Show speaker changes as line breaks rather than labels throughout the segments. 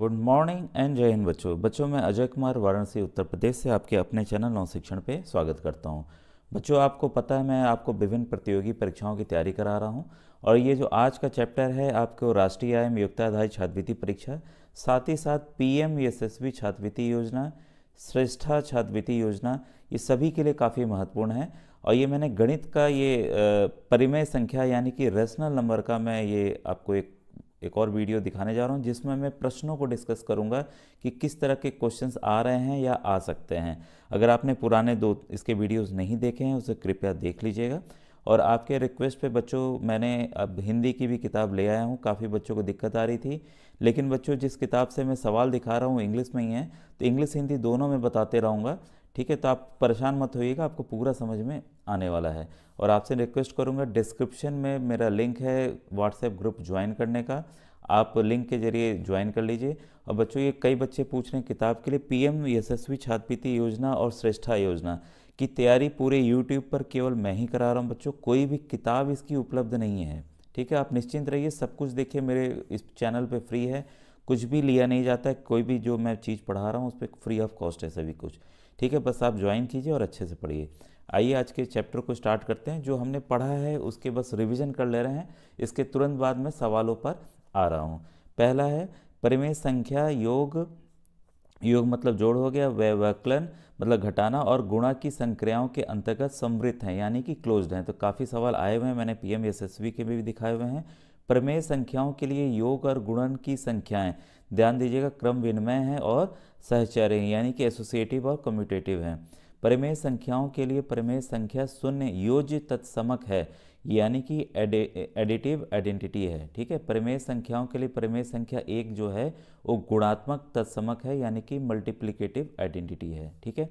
good morning and जय हिंद बच्चों बच्चों मैं अजय कुमार वाराणसी उत्तर प्रदेश से आपके अपने चैनल नौ शिक्षण पे स्वागत करता हूँ बच्चों आपको पता है मैं आपको विभिन्न प्रतियोगी परीक्षाओं की तैयारी करा रहा हूँ और ये जो आज का चैप्टर है आपको राष्ट्रीय आय नियोक्ताधारी छात्रवृत्ति परीक्षा साथ ही साथ पी एम छात्रवृत्ति योजना श्रेष्ठा छात्रवृत्ति योजना ये सभी के लिए काफ़ी महत्वपूर्ण है और ये मैंने गणित का ये परिमेय संख्या यानी कि रेशनल नंबर का मैं ये आपको एक एक और वीडियो दिखाने जा रहा हूँ जिसमें मैं प्रश्नों को डिस्कस करूँगा कि किस तरह के क्वेश्चंस आ रहे हैं या आ सकते हैं अगर आपने पुराने दो इसके वीडियोस नहीं देखे हैं उसे कृपया देख लीजिएगा और आपके रिक्वेस्ट पे बच्चों मैंने अब हिंदी की भी किताब ले आया हूँ काफ़ी बच्चों को दिक्कत आ रही थी लेकिन बच्चों जिस किताब से मैं सवाल दिखा रहा हूँ इंग्लिश में ही है तो इंग्लिश हिंदी दोनों में बताते रहूँगा ठीक है तो आप परेशान मत होइएगा आपको पूरा समझ में आने वाला है और आपसे रिक्वेस्ट करूँगा डिस्क्रिप्शन में मेरा लिंक है व्हाट्सएप ग्रुप ज्वाइन करने का आप लिंक के जरिए ज्वाइन कर लीजिए और बच्चों ये कई बच्चे पूछ रहे हैं किताब के लिए पीएम यशस्वी छात्रवृत्ति योजना और श्रेष्ठा योजना की तैयारी पूरे यूट्यूब पर केवल मैं ही करा रहा हूँ बच्चों कोई भी किताब इसकी उपलब्ध नहीं है ठीक है आप निश्चिंत रहिए सब कुछ देखिए मेरे इस चैनल पे फ्री है कुछ भी लिया नहीं जाता है कोई भी जो मैं चीज़ पढ़ा रहा हूँ उस पर फ्री ऑफ कॉस्ट है सभी कुछ ठीक है बस आप ज्वाइन कीजिए और अच्छे से पढ़िए आइए आज के चैप्टर को स्टार्ट करते हैं जो हमने पढ़ा है उसके बस रिविजन कर ले रहे हैं इसके तुरंत बाद में सवालों पर आ रहा हूँ पहला है परिमेय संख्या योग योग मतलब जोड़ हो गया व्यवकलन मतलब घटाना और गुणा की संक्रियाओं के अंतर्गत समृद्ध हैं यानी कि क्लोज्ड हैं तो काफ़ी सवाल आए हुए हैं मैंने पीएम एसएसबी के भी दिखाए हुए हैं प्रमेय संख्याओं के लिए योग और गुणन की संख्याएं ध्यान दीजिएगा क्रम विनिमय है और सहचर्य यानी कि एसोसिएटिव और कम्यूटेटिव है प्रमेय संख्याओं के लिए प्रमेय संख्या शून्य योज्य तत्समक है यानी कि एडिटिव आइडेंटिटी है ठीक है प्रमेय संख्याओं के लिए प्रमेय संख्या एक जो है वो गुणात्मक तत्समक है यानी कि मल्टीप्लिकेटिव आइडेंटिटी है ठीक है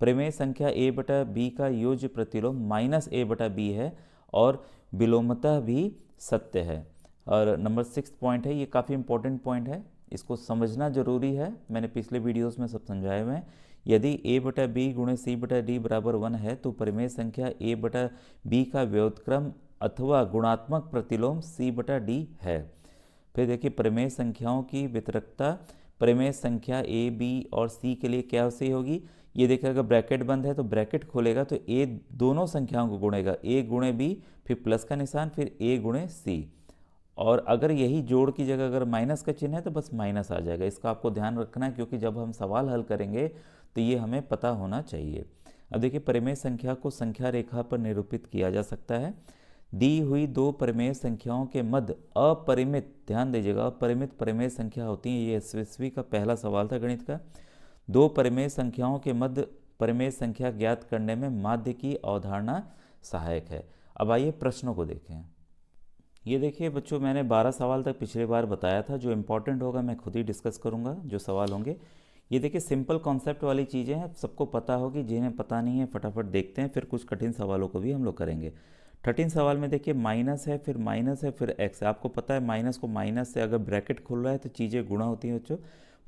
प्रमेय संख्या ए बटा बी का योज प्रतिलोम माइनस ए बटा बी है और विलोमता भी सत्य है और नंबर सिक्स पॉइंट है ये काफ़ी इंपॉर्टेंट पॉइंट है इसको समझना जरूरी है मैंने पिछले वीडियोस में सब समझाए हुए हैं यदि ए बटा बी गुणे सी बटा डी बराबर वन है तो परिमेय संख्या ए बटा बी का व्योतक्रम अथवा गुणात्मक प्रतिलोम सी बटा डी है फिर देखिए परिमेय संख्याओं की वितरकता परिमेय संख्या ए बी और सी के लिए क्या सही होगी ये देखिए अगर ब्रैकेट बंद है तो ब्रैकेट खोलेगा तो ए दोनों संख्याओं को गुणेगा ए गुणे बी फिर प्लस का निशान फिर ए गुणे सी और अगर यही जोड़ की जगह अगर माइनस का चिन्ह है तो बस माइनस आ जाएगा इसका आपको ध्यान रखना है क्योंकि जब हम सवाल हल करेंगे तो ये हमें पता होना चाहिए अब देखिए परिमेय संख्या को संख्या रेखा पर निरूपित किया जा सकता है दी हुई दो परिमेय संख्याओं के मध्य अपरिमित ध्यान दीजिएगा अपरिमित परिमेय संख्या होती है ये एसवीसवी का पहला सवाल था गणित का दो परिमेय संख्याओं के मध्य परिमेय संख्या ज्ञात करने में माध्य की अवधारणा सहायक है अब आइए प्रश्नों को देखें ये देखिए बच्चों मैंने 12 सवाल तक पिछले बार बताया था जो इम्पोर्टेंट होगा मैं खुद ही डिस्कस करूँगा जो सवाल होंगे ये देखिए सिंपल कॉन्सेप्ट वाली चीज़ें हैं सबको पता होगी जिन्हें पता नहीं है फटाफट देखते हैं फिर कुछ कठिन सवालों को भी हम लोग करेंगे थर्टीन सवाल में देखिए माइनस है फिर माइनस है फिर एक्स आपको पता है माइनस को माइनस से अगर ब्रैकेट खुल रहा है तो चीज़ें गुणा होती हैं बच्चों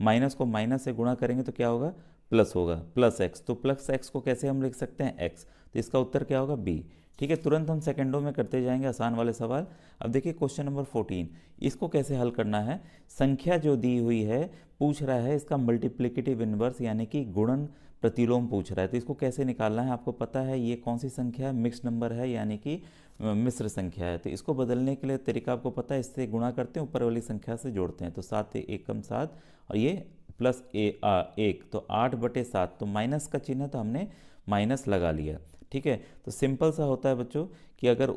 माइनस को माइनस से गुणा करेंगे तो क्या होगा प्लस होगा प्लस एक्स तो प्लस एक्स को कैसे हम लिख सकते हैं एक्स तो इसका उत्तर क्या होगा बी ठीक है तुरंत हम सेकेंडों में करते जाएंगे आसान वाले सवाल अब देखिए क्वेश्चन नंबर फोर्टीन इसको कैसे हल करना है संख्या जो दी हुई है पूछ रहा है इसका मल्टीप्लिकेटिव इन्वर्स यानी कि गुणन प्रतिलोम पूछ रहा है तो इसको कैसे निकालना है आपको पता है ये कौन सी संख्या है मिक्स नंबर है यानी कि मिश्र संख्या है तो इसको बदलने के लिए तरीका आपको पता है इससे गुणा करते हैं ऊपर वाली संख्या से जोड़ते हैं तो सात एकम सात और ये प्लस ए आ एक तो आठ बटे सात तो माइनस का चिन्ह तो हमने माइनस लगा लिया ठीक है तो सिंपल सा होता है बच्चों कि अगर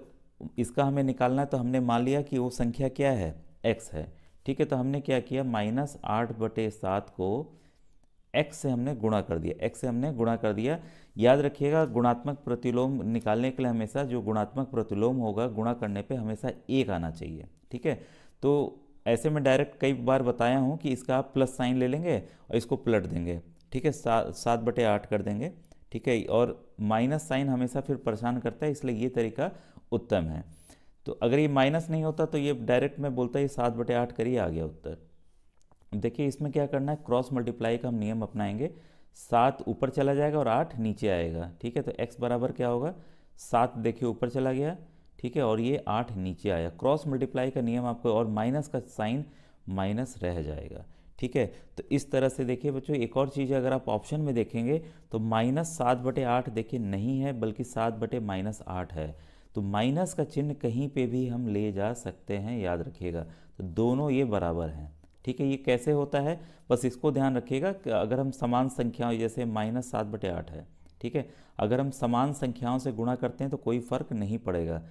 इसका हमें निकालना है तो हमने मान लिया कि वो संख्या क्या है एक्स है ठीक है तो हमने क्या किया माइनस आठ बटे सात को एक्स से हमने गुणा कर दिया एक्स से हमने गुणा कर दिया याद रखिएगा गुणात्मक प्रतिलोम निकालने के लिए हमेशा जो गुणात्मक प्रतिलोम होगा गुणा करने पर हमेशा एक आना चाहिए ठीक है तो ऐसे में डायरेक्ट कई बार बताया हूँ कि इसका आप प्लस साइन ले लेंगे और इसको पलट देंगे ठीक है सात सात बटे आठ कर देंगे ठीक है और माइनस साइन हमेशा फिर परेशान करता है इसलिए ये तरीका उत्तम है तो अगर ये माइनस नहीं होता तो ये डायरेक्ट मैं बोलता ये सात बटे आठ करिए आ गया उत्तर देखिए इसमें क्या करना है क्रॉस मल्टीप्लाई का हम नियम अपनाएंगे सात ऊपर चला जाएगा और आठ नीचे आएगा ठीक है तो एक्स बराबर क्या होगा सात देखिए ऊपर चला गया ठीक है और ये आठ नीचे आया क्रॉस मल्टीप्लाई का नियम आपको और माइनस का साइन माइनस रह जाएगा ठीक है तो इस तरह से देखिए बच्चों एक और चीज़ अगर आप ऑप्शन में देखेंगे तो माइनस सात बटे आठ देखिए नहीं है बल्कि सात बटे माइनस आठ है तो माइनस का चिन्ह कहीं पे भी हम ले जा सकते हैं याद रखिएगा तो दोनों ये बराबर हैं ठीक है ये कैसे होता है बस इसको ध्यान रखिएगा अगर हम समान संख्याओं जैसे माइनस सात बटे आठ है ठीक है अगर हम समान संख्याओं से गुणा करते हैं तो कोई फर्क नहीं पड़ेगा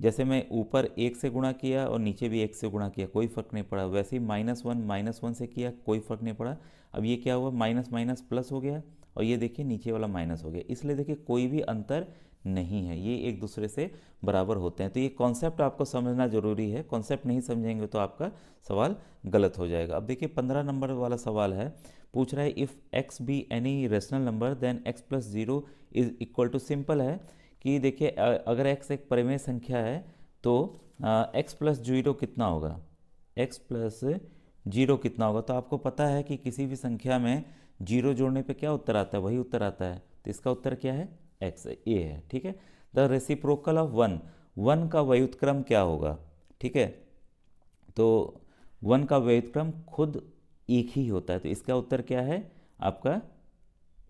जैसे मैं ऊपर एक से गुणा किया और नीचे भी एक से गुणा किया कोई फर्क नहीं पड़ा वैसे ही माइनस वन माइनस वन से किया कोई फर्क नहीं पड़ा अब ये क्या हुआ माइनस माइनस प्लस हो गया और ये देखिए नीचे वाला माइनस हो गया इसलिए देखिए कोई भी अंतर नहीं है ये एक दूसरे से बराबर होते हैं तो ये कॉन्सेप्ट आपको समझना ज़रूरी है कॉन्सेप्ट नहीं समझेंगे तो आपका सवाल गलत हो जाएगा अब देखिए पंद्रह नंबर वाला सवाल है पूछ रहा है if X be any rational number then X plus zero is equal to simple है कि देखिए अगर एक्स एक परिमेय संख्या है तो एक्स प्लस जीरो कितना होगा एक्स प्लस जीरो कितना होगा तो आपको पता है कि किसी भी संख्या में जीरो जोड़ने पे क्या उत्तर आता है वही उत्तर आता है तो इसका उत्तर क्या है एक्स ए है ठीक है the reciprocal of one one का व्युतक्रम क्या होगा ठीक है तो वन का व्युतक्रम खुद एक ही होता है तो इसका उत्तर क्या है आपका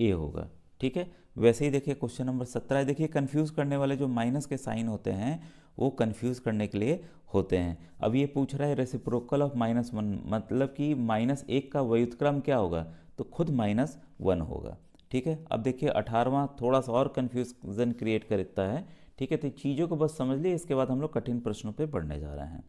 ए होगा ठीक है वैसे ही देखिए क्वेश्चन नंबर सत्रह देखिए कन्फ्यूज़ करने वाले जो माइनस के साइन होते हैं वो कन्फ्यूज़ करने के लिए होते हैं अब ये पूछ रहा है रेसिप्रोकल ऑफ माइनस वन मतलब कि माइनस एक का व्युतक्रम क्या होगा तो खुद माइनस वन होगा ठीक है अब देखिए अठारहवां थोड़ा सा और कन्फ्यूजन क्रिएट करता है ठीक है तो चीज़ों को बस समझ लिए इसके बाद हम लोग कठिन प्रश्नों पर पढ़ने जा रहे हैं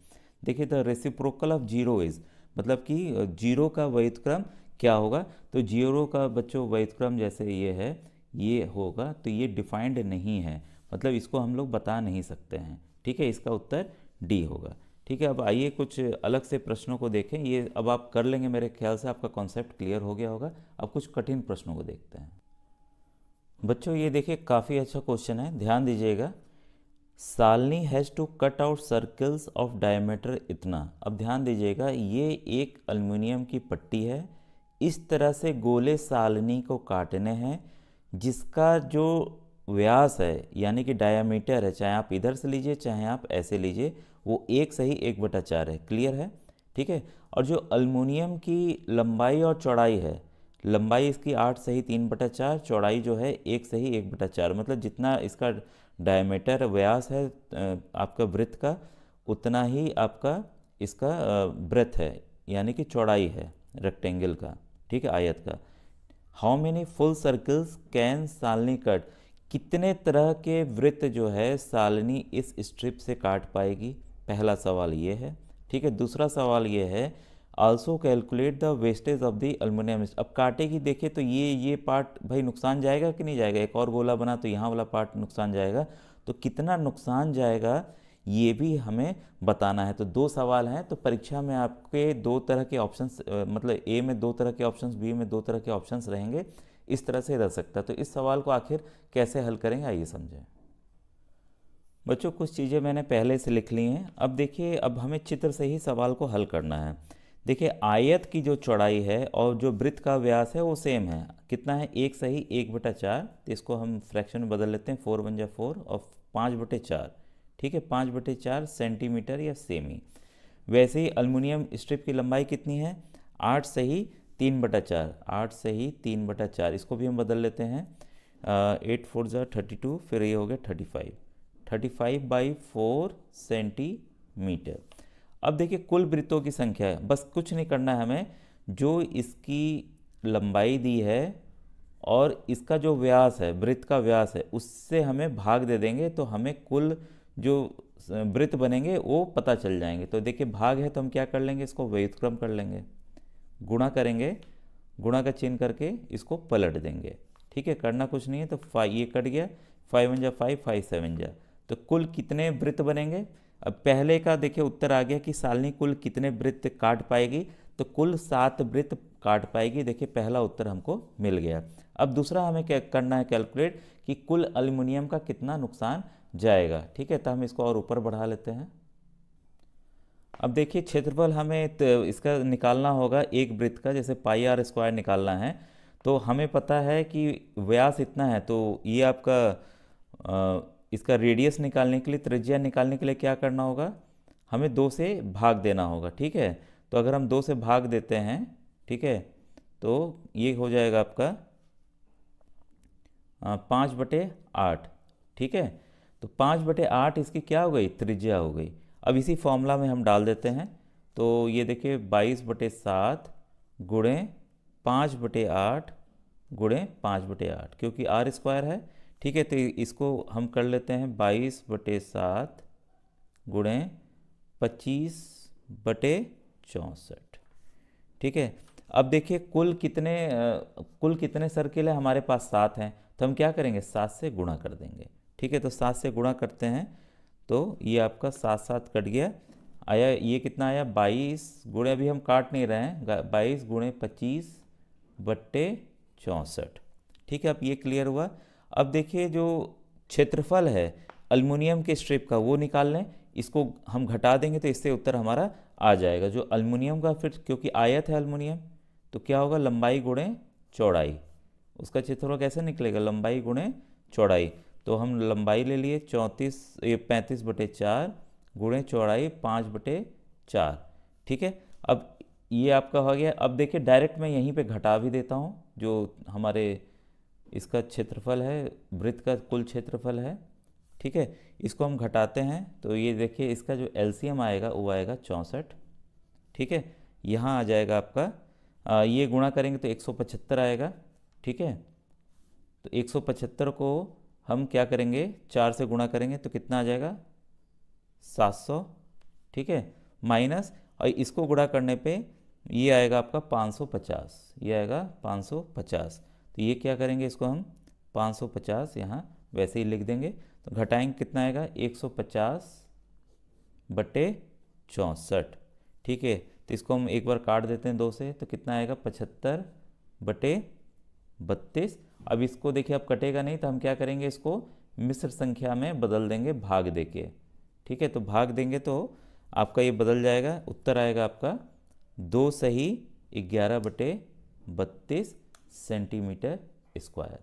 देखिए the reciprocal of zero is मतलब कि जीरो का व्युतक्रम क्या होगा तो जीरो का बच्चों व्युतक्रम जैसे ये है ये होगा तो ये डिफाइंड नहीं है मतलब इसको हम लोग बता नहीं सकते हैं ठीक है इसका उत्तर डी होगा ठीक है अब आइए कुछ अलग से प्रश्नों को देखें ये अब आप कर लेंगे मेरे ख्याल से आपका कॉन्सेप्ट क्लियर हो गया होगा अब कुछ कठिन प्रश्नों को देखते हैं बच्चों ये देखिए काफ़ी अच्छा क्वेश्चन है ध्यान दीजिएगा Shalini has to cut out circles of diameter इतना अब ध्यान दीजिएगा ये एक अल्मीनियम की पट्टी है इस तरह से गोले सालनी को काटने हैं जिसका जो व्यास है यानी कि डायामीटर है चाहे आप इधर से लीजिए चाहे आप ऐसे लीजिए वो एक सही एक बटा चार है क्लियर है ठीक है और जो अल्मोनियम की लंबाई और चौड़ाई है लंबाई इसकी आठ सही तीन बटा चार चौड़ाई जो है एक सही एक बटा चार मतलब जितना इसका डायमीटर व्यास है आपका वृत्त का उतना ही आपका इसका ब्रेथ है यानी कि चौड़ाई है रेक्टेंगल का ठीक है आयत का how many full circles can Shalini cut कितने तरह के वृत्त जो है सालनी इस स्ट्रिप से काट पाएगी पहला सवाल ये है ठीक है दूसरा सवाल ये है also calculate the wastage of the aluminium अब काटेगी देखिए तो ये ये पार्ट भाई नुकसान जाएगा कि नहीं जाएगा एक और गोला बना तो यहाँ वाला पार्ट नुकसान जाएगा तो कितना नुकसान जाएगा ये भी हमें बताना है तो दो सवाल हैं तो परीक्षा में आपके दो तरह के ऑप्शंस मतलब ए में दो तरह के ऑप्शंस बी में दो तरह के ऑप्शंस रहेंगे इस तरह से रह सकता है तो इस सवाल को आखिर कैसे हल करेंगे आइए समझें बच्चों कुछ चीज़ें मैंने पहले से लिख ली हैं अब देखिए अब हमें चित्र से ही सवाल को हल करना है देखिए आयत की जो चौड़ाई है और जो वृत्त का व्यास है वो सेम है कितना है एक सही एक बटा चार तो इसको हम फ्रैक्शन में बदल लेते हैं फोर वन जा फोर और पाँच बटे चार ठीक है पाँच बटे चार सेंटीमीटर या सेमी वैसे ही अलमुनियम स्ट्रिप की लंबाई कितनी है आठ से ही तीन बटा चार आठ से ही तीन बटा चार इसको भी हम बदल लेते हैं एट फोर ज़ा थर्टी टू फिर ये हो गया thirty five thirty five by four centimetre अब देखिए कुल वृत्तों की संख्या है बस कुछ नहीं करना है हमें जो इसकी लंबाई दी है और इसका जो व्यास है वृत्त का व्यास है उससे हमें भाग दे देंगे तो हमें कुल जो वृत्त बनेंगे वो पता चल जाएंगे तो देखिए भाग है तो हम क्या कर लेंगे इसको व्युतक्रम कर लेंगे गुणा करेंगे गुणा का चिन्ह करके इसको पलट देंगे ठीक है करना कुछ नहीं है तो फाइव ये कट गया फाइव वन जा फाइव फाइव सेवन जा तो कुल कितने वृत्त बनेंगे अब पहले का देखिए उत्तर आ गया कि सालनी कुल कितने वृत्त काट पाएगी तो कुल सात वृत्त काट पाएगी देखिए पहला उत्तर हमको मिल गया अब दूसरा हमें क्या करना है कैलकुलेट कि कुल अल्यूमिनियम का कितना नुकसान जाएगा ठीक है तो हम इसको और ऊपर बढ़ा लेते हैं अब देखिए क्षेत्रफल हमें तो इसका निकालना होगा एक वृत्त का जैसे पाई आर स्क्वायर निकालना है तो हमें पता है कि व्यास इतना है तो ये आपका आ, इसका रेडियस निकालने के लिए त्रिज्या निकालने के लिए क्या करना होगा हमें दो से भाग देना होगा ठीक है तो अगर हम दो से भाग देते हैं ठीक है तो ये हो जाएगा आपका पाँच बटे आठ ठीक है तो पाँच बटे आठ इसकी क्या हो गई त्रिज्या हो गई अब इसी फॉर्मूला में हम डाल देते हैं तो ये देखिए बाईस बटे सात गुड़े पाँच बटे आठ गुड़े पाँच बटे आठ क्योंकि आर स्क्वायर है ठीक है तो इसको हम कर लेते हैं बाईस बटे सात गुड़े पच्चीस बटे चौंसठ ठीक है अब देखिए कुल कितने कुल कितने सर्किल है हमारे पास सात हैं तो हम क्या करेंगे सात से गुणा कर देंगे ठीक है तो सात से गुणा करते हैं तो ये आपका सात सात कट गया आया ये कितना आया बाईस गुणे अभी हम काट नहीं रहे हैं बाईस गुणे पच्चीस बट्टे चौंसठ ठीक है अब ये क्लियर हुआ अब देखिए जो क्षेत्रफल है अल्मोनियम के स्ट्रिप का वो निकाल लें इसको हम घटा देंगे तो इससे उत्तर हमारा आ जाएगा जो अल्मोनियम का फिर क्योंकि आयत है अल्मोनियम तो क्या होगा लंबाई गुणे चौड़ाई उसका क्षेत्रफल कैसे निकलेगा लंबाई गुणे चौड़ाई तो हम लंबाई ले लिए चौंतीस ये पैंतीस बटे चार गुणे चौड़ाई पाँच बटे चार ठीक है अब ये आपका हो गया अब देखिए डायरेक्ट मैं यहीं पे घटा भी देता हूँ जो हमारे इसका क्षेत्रफल है वृत्त का कुल क्षेत्रफल है ठीक है इसको हम घटाते हैं तो ये देखिए इसका जो एलसीएम आएगा वो आएगा चौंसठ ठीक है यहाँ आ जाएगा आपका आ, ये गुणा करेंगे तो एक आएगा ठीक है तो एक को हम क्या करेंगे चार से गुणा करेंगे तो कितना आ जाएगा सात सौ ठीक है माइनस और इसको गुणा करने पे ये आएगा आपका पाँच सौ पचास ये आएगा पाँच सौ पचास तो ये क्या करेंगे इसको हम पाँच सौ पचास यहाँ वैसे ही लिख देंगे तो घटाएंगे कितना आएगा एक सौ पचास बटे चौंसठ ठीक है तो इसको हम एक बार काट देते हैं दो से तो कितना आएगा पचहत्तर बटे बत्तीस अब इसको देखिए अब कटेगा नहीं तो हम क्या करेंगे इसको मिश्र संख्या में बदल देंगे भाग दे के ठीक है तो भाग देंगे तो आपका ये बदल जाएगा उत्तर आएगा आपका दो सही ग्यारह बटे बत्तीस सेंटीमीटर स्क्वायर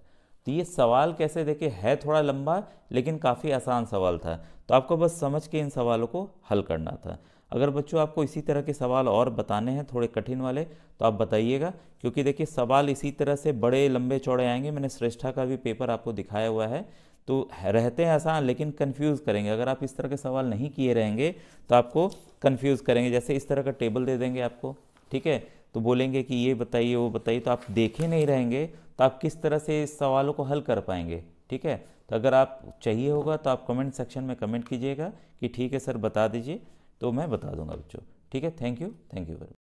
तो ये सवाल कैसे देखे है थोड़ा लंबा लेकिन काफ़ी आसान सवाल था तो आपको बस समझ के इन सवालों को हल करना था अगर बच्चों आपको इसी तरह के सवाल और बताने हैं थोड़े कठिन वाले तो आप बताइएगा क्योंकि देखिए सवाल इसी तरह से बड़े लंबे चौड़े आएंगे मैंने श्रेष्ठा का भी पेपर आपको दिखाया हुआ है तो रहते हैं आसान लेकिन कंफ्यूज करेंगे अगर आप इस तरह के सवाल नहीं किए रहेंगे तो आपको कंफ्यूज करेंगे जैसे इस तरह का टेबल दे देंगे आपको ठीक है तो बोलेंगे कि ये बताइए वो बताइए तो आप देखे नहीं रहेंगे तो आप किस तरह से इस सवालों को हल कर पाएंगे ठीक है तो अगर आप चाहिए होगा तो आप कमेंट सेक्शन में कमेंट कीजिएगा कि ठीक है सर बता दीजिए तो मैं बता दूंगा बच्चों ठीक है thank you thank you very